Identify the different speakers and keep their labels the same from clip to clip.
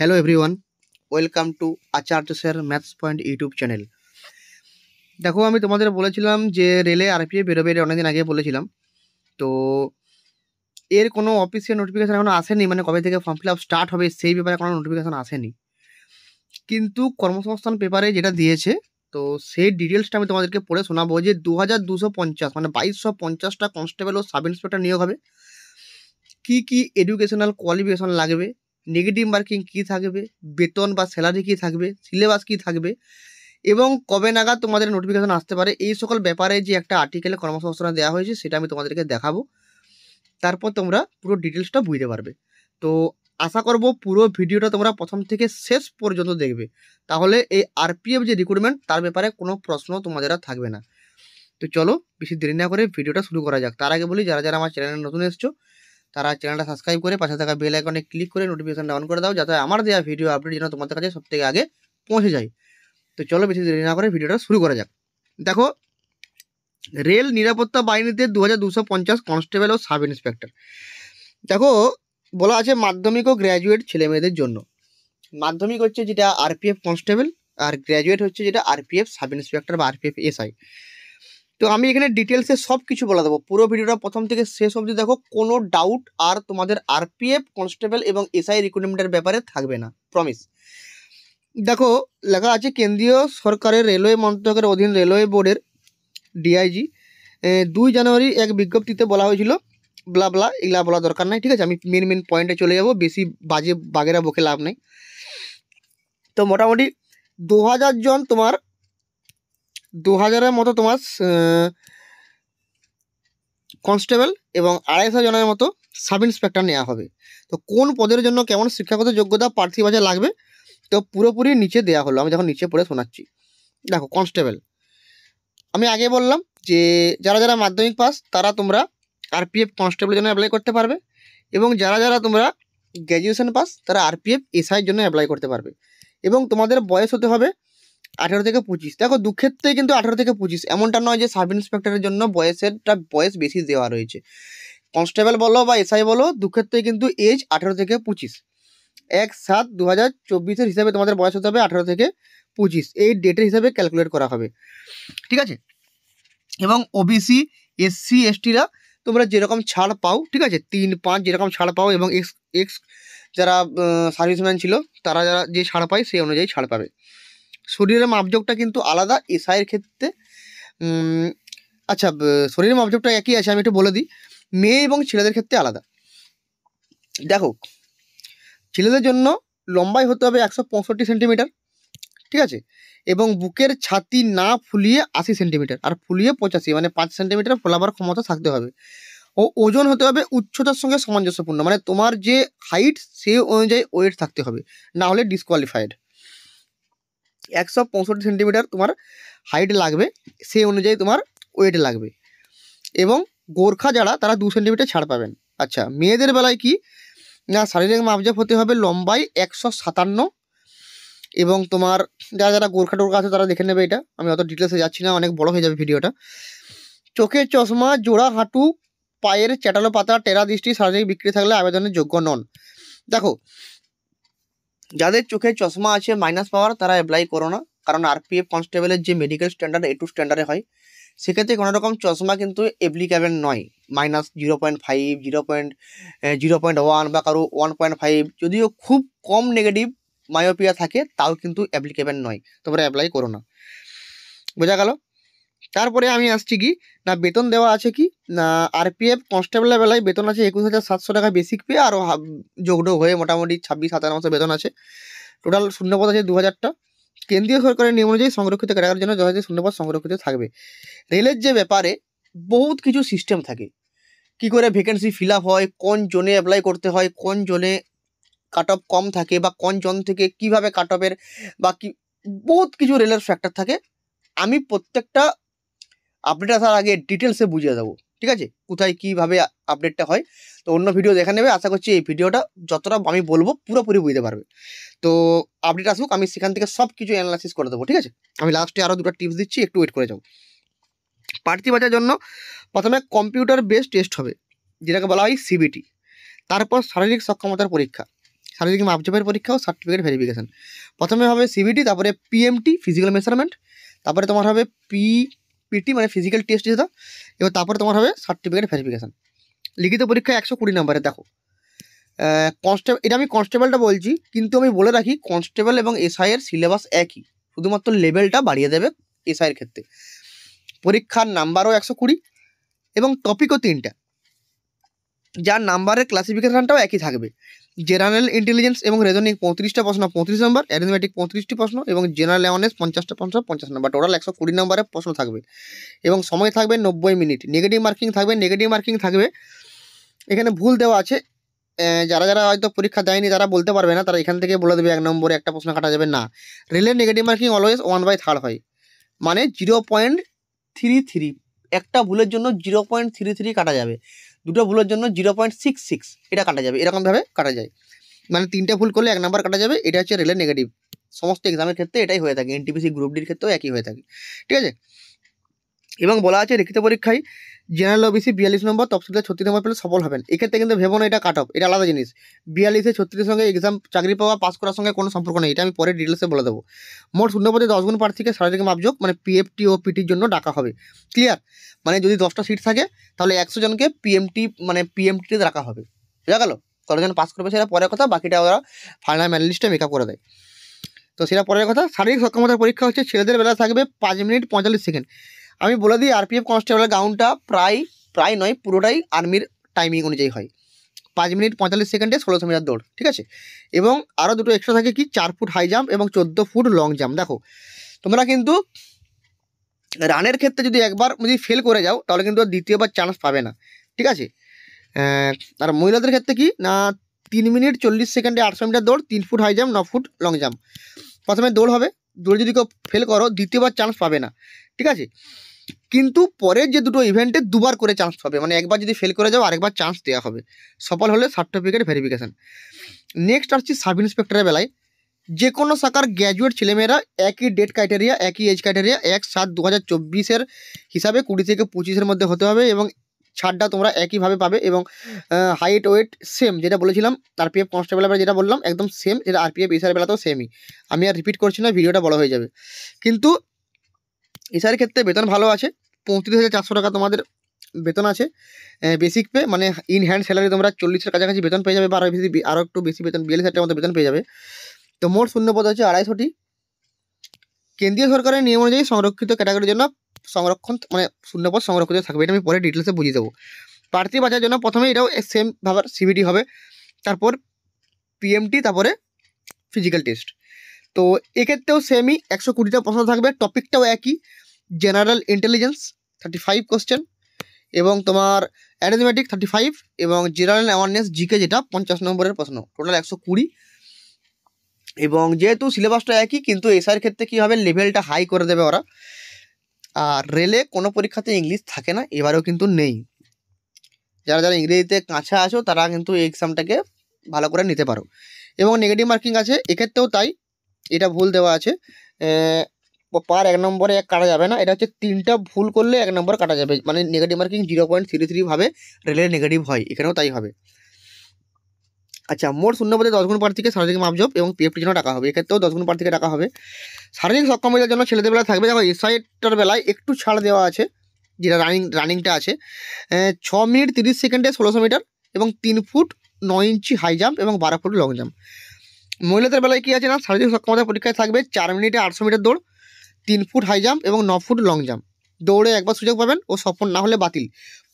Speaker 1: hello everyone welcome to Acharya sir maths point YouTube channel দেখো আমি তোমাদের বলেছিলাম যে রেলে আরপিএ বেরোবে এটা অনেকদিন আগে বলেছিলাম তো এর কোনো অফিসিয়াল নোটিফিকেশান এখনও আসেনি মানে কবে থেকে ফর্ম ফিল আপ স্টার্ট হবে সেই ব্যাপারে কোনো নোটিফিকেশান আসেনি কিন্তু কর্মসংস্থান পেপারে যেটা দিয়েছে তো সেই ডিটেলসটা আমি তোমাদেরকে পড়ে শোনাবো যে দু হাজার দুশো পঞ্চাশ মানে বাইশশো পঞ্চাশটা কনস্টেবল ও সাব ইন্সপেক্টর নিয়োগ হবে কী কী এডুকেশনাল কোয়ালিফিকেশন লাগবে নেগেটিভ মার্কিং কি থাকবে বেতন বা স্যালারি কি থাকবে সিলেবাস কি থাকবে এবং কবে নাগাদ তোমাদের নোটিফিকেশন আসতে পারে এই সকল ব্যাপারে যে একটা আর্টিকেলে কর্মসংস্থান দেওয়া হয়েছে সেটা আমি তোমাদেরকে দেখাবো তারপর তোমরা পুরো ডিটেলসটা বুঝতে পারবে তো আশা করব পুরো ভিডিওটা তোমরা প্রথম থেকে শেষ পর্যন্ত দেখবে তাহলে এই আরপিএফ যে রিক্রুটমেন্ট তার ব্যাপারে কোনো প্রশ্ন তোমাদের আর থাকবে না তো চলো বেশি দেরি না করে ভিডিওটা শুরু করা যাক তার আগে বলি যারা যারা আমার চ্যানেলে নতুন এসছো তারা চ্যানেলটা সাবস্ক্রাইব করে পাশে থাকা বেল আইকনে ক্লিক করে নোটিফিকেশনটা অন করে দাও যাতে আমার দেওয়া ভিডিও আপডেট যেন তোমাদের কাছে সবথেকে আগে পৌঁছে যায় তো চলো বেশি দেরি না করে ভিডিওটা শুরু করা যাক দেখো রেল নিরাপত্তা বাহিনীতে দু হাজার কনস্টেবল ও সাব ইন্সপেক্টর দেখো বলা আছে মাধ্যমিক ও গ্র্যাজুয়েট ছেলেমেয়েদের জন্য মাধ্যমিক হচ্ছে যেটা আরপিএফ কনস্টেবল আর গ্র্যাজুয়েট হচ্ছে যেটা আরপিএফ সাব ইন্সপেক্টর বা আরপিএফ এসআই তো আমি এখানে ডিটেলসে সব কিছু বলে দেবো পুরো ভিডিওটা প্রথম থেকে শেষ অবধি দেখো কোনো ডাউট আর তোমাদের আরপিএফ কনস্টেবল এবং এসআই রিক্রুটমেন্টের ব্যাপারে থাকবে না প্রমিস দেখো লেখা আছে কেন্দ্রীয় সরকারের রেলওয়ে মন্ত্রকের অধীন রেলওয়ে বোর্ডের ডিআইজি দুই জানুয়ারি এক বিজ্ঞপ্তিতে বলা হয়েছিল ব্লা ব্লা এগুলা বলা দরকার নাই ঠিক আছে আমি মেন মেন পয়েন্টে চলে যাব বেশি বাজে বাগেরা বকে লাভ নেই তো মোটামুটি দু জন তোমার দু হাজারের মতো তোমার কনস্টেবল এবং আড়াইশো জনের মতো সাব ইন্সপেক্টর নেওয়া হবে তো কোন পদের জন্য কেমন শিক্ষাগত যোগ্যতা প্রার্থী বাজার লাগবে তো পুরোপুরি নিচে দেওয়া হলো আমি যখন নিচে পড়ে শোনাচ্ছি দেখো কনস্টেবল আমি আগে বললাম যে যারা যারা মাধ্যমিক পাস তারা তোমরা আরপিএফ কনস্টেবলের জন্য অ্যাপ্লাই করতে পারবে এবং যারা যারা তোমরা গ্র্যাজুয়েশন পাস তারা আরপিএফ এসআইয়ের জন্য অ্যাপ্লাই করতে পারবে এবং তোমাদের বয়স হতে হবে আঠেরো থেকে পঁচিশ দেখো দুক্ষেত্রে কিন্তু আঠেরো থেকে পঁচিশ এমনটা নয় যে সাব ইন্সপেক্টরের জন্য বয়সেরটা বয়স বেশি দেওয়া রয়েছে কনস্টেবল বলো বা এসআই বলো দুক্ষেত্রে কিন্তু এজ আঠেরো থেকে পঁচিশ এক সাত দু হাজার চব্বিশের হিসাবে তোমাদের বয়স হতে হবে আঠেরো থেকে পঁচিশ এই ডেটের হিসাবে ক্যালকুলেট করা হবে ঠিক আছে এবং ওবিসি এসসি এসটিরা তোমরা যেরকম ছাড় পাও ঠিক আছে তিন পাঁচ যেরকম ছাড় পাও এবং এক্স এক্স যারা সার্ভিসম্যান ছিল তারা যারা যে ছাড় পায় সেই অনুযায়ী ছাড় পাবে শরীরের মাপযোগটা কিন্তু আলাদা এসআইয়ের ক্ষেত্রে আচ্ছা শরীরের মাপযোগটা একই আছে আমি একটু বলে দিই মেয়ে এবং ছেলেদের ক্ষেত্রে আলাদা দেখো ছেলেদের জন্য লম্বাই হতে হবে একশো পঁয়ষট্টি সেন্টিমিটার ঠিক আছে এবং বুকের ছাতি না ফুলিয়ে আশি সেন্টিমিটার আর ফুলিয়ে পঁচাশি মানে পাঁচ সেন্টিমিটার ফোলাবার ক্ষমতা থাকতে হবে ও ওজন হতে হবে উচ্চতার সঙ্গে সামঞ্জস্যপূর্ণ মানে তোমার যে হাইট সে অনুযায়ী ওয়েট থাকতে হবে না হলে ডিসকোয়ালিফাইড একশো পঁয়ষট্টি সেন্টিমিটার তোমার হাইট লাগবে সেই অনুযায়ী তোমার ওয়েট লাগবে এবং গোর্খা যারা তারা দু সেন্টিমিটার ছাড় পাবেন আচ্ছা মেয়েদের বেলায় কি না শারীরিক মাপজাপ হতে হবে লম্বাই একশো সাতান্ন এবং তোমার যারা যারা গোর্খা টোর্খা আছে তারা দেখে নেবে এটা আমি অত ডিটেলসে যাচ্ছি না অনেক বড় হয়ে যাবে ভিডিওটা চোখের চশমা জোড়া হাঁটু পায়ের চ্যাটালো পাতা টেরা দৃষ্টি শারীরিক বিক্রি থাকলে আবেদনের যোগ্য নন দেখো যাদের চোখে চশমা আছে মাইনাস পাওয়ার তারা অ্যাপ্লাই করো না কারণ আরপিএফ কনস্টেবলের যে মেডিকেল স্ট্যান্ডার্ড এ টু স্ট্যান্ডার্ডে হয় সেক্ষেত্রে কোনো রকম চশমা কিন্তু অ্যাপ্লিকেবেল নয় minus zero point five zero point zero point one বা কারো ওয়ান পয়েন্ট ফাইভ যদিও খুব কম নেগেটিভ মায়োপিয়া থাকে তাও কিন্তু অ্যাপ্লিকেবেল নয় তোমরা অ্যাপ্লাই করো না বোঝা গেল তারপরে আমি আসছি কি না বেতন দেওয়া আছে কি না আরপিএফ কনস্টেবলের বেলায় বেতন আছে একুশ হাজার সাতশো টাকা বেসিক পে আরও যোগডোগ হয়ে মোটামুটি ছাব্বিশ সাতান্ন মাসের বেতন আছে টোটাল শূন্যপদ আছে দু হাজারটা কেন্দ্রীয় সরকারের নিয়ম অনুযায়ী সংরক্ষিত ক্যাটাগরির জন্য যথাযথ শূন্যপদ সংরক্ষিত থাকবে রেলের যে ব্যাপারে বহুত কিছু সিস্টেম থাকে কি করে ভ্যাকেন্সি ফিল হয় কোন জোনে অ্যাপ্লাই করতে হয় কোন জোনে কাট অফ কম থাকে বা কোন জন থেকে কিভাবে কাট অফের বা কি বহুত কিছু রেলের ফ্যাক্টর থাকে আমি প্রত্যেকটা আপডেট আসার আগে ডিটেলসে বুঝিয়ে দেবো ঠিক আছে কোথায় কীভাবে আপডেটটা হয় তো অন্য ভিডিও দেখা নেবে আশা করছি এই ভিডিওটা যতটা আমি বলবো পুরোপুরি বুঝতে পারবে তো আপডেট আসুক আমি সেখান থেকে সব কিছু অ্যানালাইসিস করে দেবো ঠিক আছে আমি লাস্টে আরও দুটো টিপস দিচ্ছি একটু ওয়েট করে যাবো প্রার্থী বাজার জন্য প্রথমে কম্পিউটার বেস টেস্ট হবে যেটাকে বলা হয় সিবিটি তারপর শারীরিক সক্ষমতার পরীক্ষা শারীরিক মাপজপের পরীক্ষা ও সার্টিফিকেট ভেরিফিকেশান প্রথমে হবে সিবিটি তারপরে পিএমটি ফিজিক্যাল মেজারমেন্ট তারপরে তোমার হবে পি পিটি মানে ফিজিক্যাল টেস্ট যেটা এবার তারপরে তোমার হবে সার্টিফিকেট ভেরিফিকেশান লিখিত পরীক্ষা একশো কুড়ি নাম্বারে দেখো কনস্টেবল এটা আমি কনস্টেবলটা বলছি কিন্তু আমি বলে রাখি কনস্টেবল এবং এসআইয়ের সিলেবাস একই শুধুমাত্র লেভেলটা বাড়িয়ে দেবে এসআইয়ের ক্ষেত্রে পরীক্ষার নাম্বারও একশো কুড়ি এবং টপিকও তিনটা যার নাম্বারের ক্লাসিফিকেশানটাও একই থাকবে জেনারেল ইন্টেলিজেন্স এবং রেজনিং পঁয়ত্রিশটা প্রশ্ন পঁয়ত্রিশ নম্বর অ্যারিথমেটিক পঁয়ত্রিশটি প্রশ্ন এবং জেনারেল অ্যাওয়ারনেস পঞ্চাশটা প্রশ্ন পঞ্চাশ নম্বর টোটাল একশো কুড়ি নম্বরের প্রশ্ন থাকবে এবং সময় থাকবে নব্বই মিনিট নেগেটিভ মার্কিং থাকবে নেগেটিভ মার্কিং থাকবে এখানে ভুল দেওয়া আছে যারা যারা হয়তো পরীক্ষা দেয়নি তারা বলতে পারবে না তারা এখান থেকে বলে দেবে এক নম্বরে একটা প্রশ্ন কাটা যাবে না রেলের negative marking always one by third হয় মানে জিরো পয়েন্ট থ্রি থ্রি একটা ভুলের জন্য জিরো পয়েন্ট থ্রি থ্রি কাটা যাবে দুটো ভুলের জন্য জিরো পয়েন্ট সিক্স সিক্স এটা কাটা যাবে এরকমভাবে কাটা যায় মানে তিনটে ভুল করলে এক নাম্বার কাটা যাবে এটা হচ্ছে রেলের নেগেটিভ সমস্ত এক্সামের ক্ষেত্রে এটাই হয়ে থাকে এনটিপিসি গ্রুপ ডির ক্ষেত্রেও একই হয়ে থাকে ঠিক আছে এবং বলা আছে লিখিত পরীক্ষায় জেনারেল ওবিসি বিয়াল্লিশ নম্বর তফসিলে ছত্রিশ নম্বর পেলে সফল হবেন এক্ষেত্রে কিন্তু ভেবো না এটা কাট অফ এটা আলাদা জিনিস বিয়াল্লিশে ছত্রিশের সঙ্গে এক্সাম চাকরি পাওয়া পাস করার সঙ্গে কোনো সম্পর্ক নেই এটা আমি পরে ডিটেলসে বলে দেবো মোট শূন্য শূন্যপদে দশগুণ প্রার্থীকে শারীরিক মাপযোগ মানে পিএফটি ও পিটির জন্য ডাকা হবে ক্লিয়ার মানে যদি দশটা সিট থাকে তাহলে একশো জনকে পিএমটি মানে পিএমটিতে রাখা হবে বোঝা গেল কতজন পাস করবে সেটা পরের কথা বাকিটা ওরা ফাইনাল ম্যানলিস্টে মেকআপ করে দেয় তো সেটা পরের কথা শারীরিক সক্ষমতার পরীক্ষা হচ্ছে ছেলেদের বেলা থাকবে পাঁচ মিনিট পঁয়তাল্লিশ সেকেন্ড আমি বলে দিই আরপিএফ কনস্টেবলের গাউনটা প্রায় প্রায় নয় পুরোটাই আর্মির টাইমিং অনুযায়ী হয় পাঁচ মিনিট পঁয়তাল্লিশ সেকেন্ডে ষোলোশো মিটার দৌড় ঠিক আছে এবং আরও দুটো এক্সট্রা থাকে কি চার ফুট হাই জাম্প এবং চোদ্দো ফুট লং জাম্প দেখো তোমরা কিন্তু রানের ক্ষেত্রে যদি একবার যদি ফেল করে যাও তাহলে কিন্তু দ্বিতীয়বার চান্স পাবে না ঠিক আছে আর মহিলাদের ক্ষেত্রে কি না তিন মিনিট চল্লিশ সেকেন্ডে আটশো মিটার দৌড় তিন ফুট হাই জাম্প ন ফুট লং জাম্প প্রথমে দৌড় হবে দৌড় যদি কেউ ফেল করো দ্বিতীয়বার চান্স পাবে না ঠিক আছে কিন্তু পরের যে দুটো ইভেন্টে দুবার করে চান্স পাবে মানে একবার যদি ফেল করে যাও আরেকবার চান্স দেওয়া হবে সফল হলে সার্টিফিকেট ভেরিফিকেশান নেক্সট আসছি সাব ইন্সপেক্টরের বেলায় যে কোনো শাখার গ্র্যাজুয়েট ছেলেমেয়েরা একই ডেট ক্রাইটেরিয়া একই এজ ক্রাইটেরিয়া এক সাত দু হাজার চব্বিশের হিসাবে কুড়ি থেকে পঁচিশের মধ্যে হতে হবে এবং ছাড়টা তোমরা একইভাবে পাবে এবং হাইট ওয়েট সেম যেটা বলেছিলাম আরপিএফ কনস্টেবলের বেলা যেটা বললাম একদম সেম যেটা আরপিএফ ইসার বেলাতেও তো সেমই আমি আর রিপিট করছি না ভিডিওটা বড় হয়ে যাবে কিন্তু এসআর ক্ষেত্রে বেতন ভালো আছে পঁয়ত্রিশ হাজার চারশো টাকা তোমাদের বেতন আছে বেসিক পে মানে ইন হ্যান্ড স্যালারি তোমরা চল্লিশের কাছাকাছি বেতন পেয়ে যাবে বা আরও বেশি আরও একটু বেশি বেতন বিয়াল্লিশ হাজার মতো বেতন পেয়ে যাবে তো মোট শূন্য পদ হচ্ছে আড়াইশোটি কেন্দ্রীয় সরকারের নিয়ম অনুযায়ী সংরক্ষিত ক্যাটাগরির জন্য সংরক্ষণ মানে শূন্যপদ সংরক্ষিত থাকবে এটা আমি পরে ডিটেলসে বুঝিয়ে দেবো প্রার্থী বাঁচার জন্য প্রথমে এটাও সেম ভাবার সিবিটি হবে তারপর পিএমটি তারপরে ফিজিক্যাল টেস্ট তো এক্ষেত্রেও সেমই একশো কুড়িটা প্রশ্ন থাকবে টপিকটাও একই general intelligence thirty five question এবং তোমার অ্যারেথমেটিক থার্টি ফাইভ এবং জেনারেল অ্যাওয়ারনেস জিকে যেটা পঞ্চাশ নম্বরের প্রশ্ন টোটাল একশো কুড়ি এবং যেহেতু সিলেবাসটা একই কিন্তু এসআর ক্ষেত্রে কী হবে লেভেলটা হাই করে দেবে ওরা আর রেলে কোনো পরীক্ষাতে ইংলিশ থাকে না এবারেও কিন্তু নেই যারা যারা ইংরেজিতে কাঁচা আছো তারা কিন্তু এই এক্সামটাকে ভালো করে নিতে পারো এবং নেগেটিভ মার্কিং আছে এক্ষেত্রেও তাই এটা ভুল দেওয়া আছে পার এক নম্বরে এক কাটা যাবে না এটা হচ্ছে তিনটা ভুল করলে এক নম্বর কাটা যাবে মানে negative marking zero point three three ভাবে রেলের নেগেটিভ হয় এখানেও তাই হবে আচ্ছা মোট শূন্যপদে দশ গুণ প্রার্থীকে শারীরিক মাপজব এবং পিএফটির জন্য টাকা হবে এক্ষেত্রেও দশ গুণ প্রার্থীকে টাকা হবে শারীরিক সক্ষমতার জন্য ছেলেদের বেলায় থাকবে দেখো এসআইটার বেলায় একটু ছাড় দেওয়া আছে যেটা রানিং রানিংটা আছে ছ মিনিট তিরিশ সেকেন্ডে ষোলোশো মিটার এবং তিন ফুট নয় ইঞ্চি হাই জাম্প এবং বারো ফুট লং জাম্প মহিলাদের বেলায় কী আছে না শারীরিক সক্ষমতা পরীক্ষায় থাকবে চার মিনিটে আটশো মিটার দৌড় তিন ফুট হাই জাম্প এবং ন ফুট লং জাম্প দৌড়ে একবার সুযোগ পাবেন ও সফল না হলে বাতিল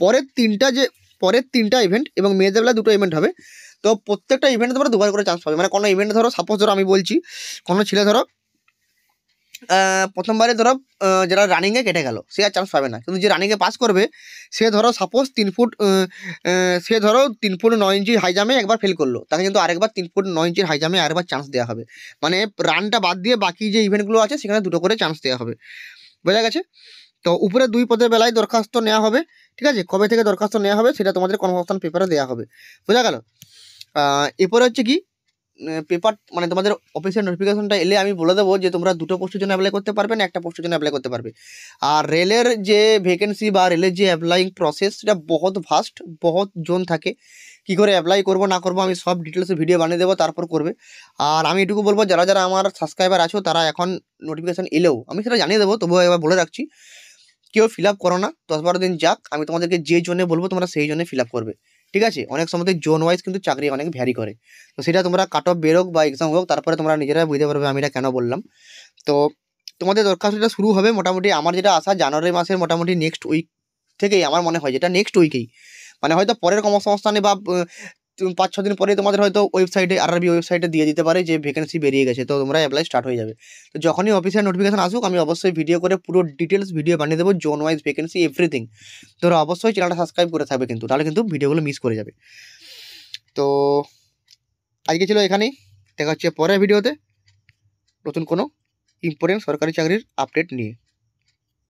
Speaker 1: পরের তিনটা যে পরের তিনটা ইভেন্ট এবং মেয়েদের বেলায় দুটো ইভেন্ট হবে তো প্রত্যেকটা ইভেন্টে তোমরা দুবার করে চান্স পাবে মানে কোনো ইভেন্টে ধরো সাপোজ ধরো আমি বলছি কোনো ছেলে ধরো প্রথমবারে ধরো যারা রানিংয়ে কেটে গেল সে আর চান্স পাবে না কিন্তু যে রানিংয়ে পাস করবে সে ধরো সাপোজ তিন ফুট সে ধরো তিন ফুট নয় ইঞ্চির হাই জামে একবার ফেল করলো তাকে কিন্তু আরেকবার তিন ফুট নয় ইঞ্চির হাই জামে আরেকবার চান্স দেওয়া হবে মানে রানটা বাদ দিয়ে বাকি যে ইভেন্টগুলো আছে সেখানে দুটো করে চান্স দেওয়া হবে বোঝা গেছে তো উপরে দুই পদের বেলায় দরখাস্ত নেওয়া হবে ঠিক আছে কবে থেকে দরখাস্ত নেওয়া হবে সেটা তোমাদের কর্মসংস্থান পেপারে দেওয়া হবে বোঝা গেল এরপরে হচ্ছে কি পেপার মানে তোমাদের অফিসের নোটিফিকেশনটা এলে আমি বলে দেবো যে তোমরা দুটো পোস্টের জন্য অ্যাপ্লাই করতে পারবে না একটা পোস্টের জন্য অ্যাপ্লাই করতে পারবে আর রেলের যে ভ্যাকেন্সি বা রেলের যে অ্যাপ্লাইং প্রসেস সেটা বহুত ভাস্ট বহুত জোন থাকে কি করে অ্যাপ্লাই করব না করব আমি সব ডিটেলসে ভিডিও বানিয়ে দেবো তারপর করবে আর আমি এটুকু বলবো যারা যারা আমার সাবস্ক্রাইবার আছো তারা এখন নোটিফিকেশান এলেও আমি সেটা জানিয়ে দেবো তবুও একবার বলে রাখছি কেউ ফিল আপ করো না দশ বারো দিন যাক আমি তোমাদেরকে যে জন্যে বলবো তোমরা সেই জন্যে ফিল আপ করবে ঠিক আছে অনেক সময় জোন ওয়াইজ কিন্তু চাকরি অনেক ভ্যারি করে তো সেটা তোমরা কাট অফ বেরোক বা এক্সাম হোক তারপরে তোমরা নিজেরা বুঝতে পারবে আমি এটা কেন বললাম তো তোমাদের দরখাস্তটা শুরু হবে মোটামুটি আমার যেটা আসা জানুয়ারি মাসের মোটামুটি নেক্সট উইক থেকেই আমার মনে হয় যেটা নেক্সট উইকেই মানে হয়তো পরের কর্মসংস্থানে বা পাঁচ ছ দিন পরে তোমাদের হয়তো ওয়েবসাইটে আর ওয়েবসাইটে দিয়ে দিতে পারে যে ভ্যাকেন্সি বেরিয়ে গেছে তো তোমরা অ্যাপ্লাই স্টার্ট হয়ে যাবে তো যখনই অফিসের নোটিফিকেশন আসুক আমি অবশ্যই ভিডিও করে পুরো ডিটেলস ভিডিও বানিয়ে দেবো জোন ওয়াইজ ভ্যাকেন্সি এভরিথিং তোরা অবশ্যই চ্যানেলটা সাবস্ক্রাইব করে থাকবে কিন্তু তাহলে কিন্তু ভিডিওগুলো মিস করে যাবে তো আজকে ছিল এখানেই দেখা হচ্ছে পরের ভিডিওতে নতুন কোনো ইম্পর্টেন্ট সরকারি চাকরির আপডেট নিয়ে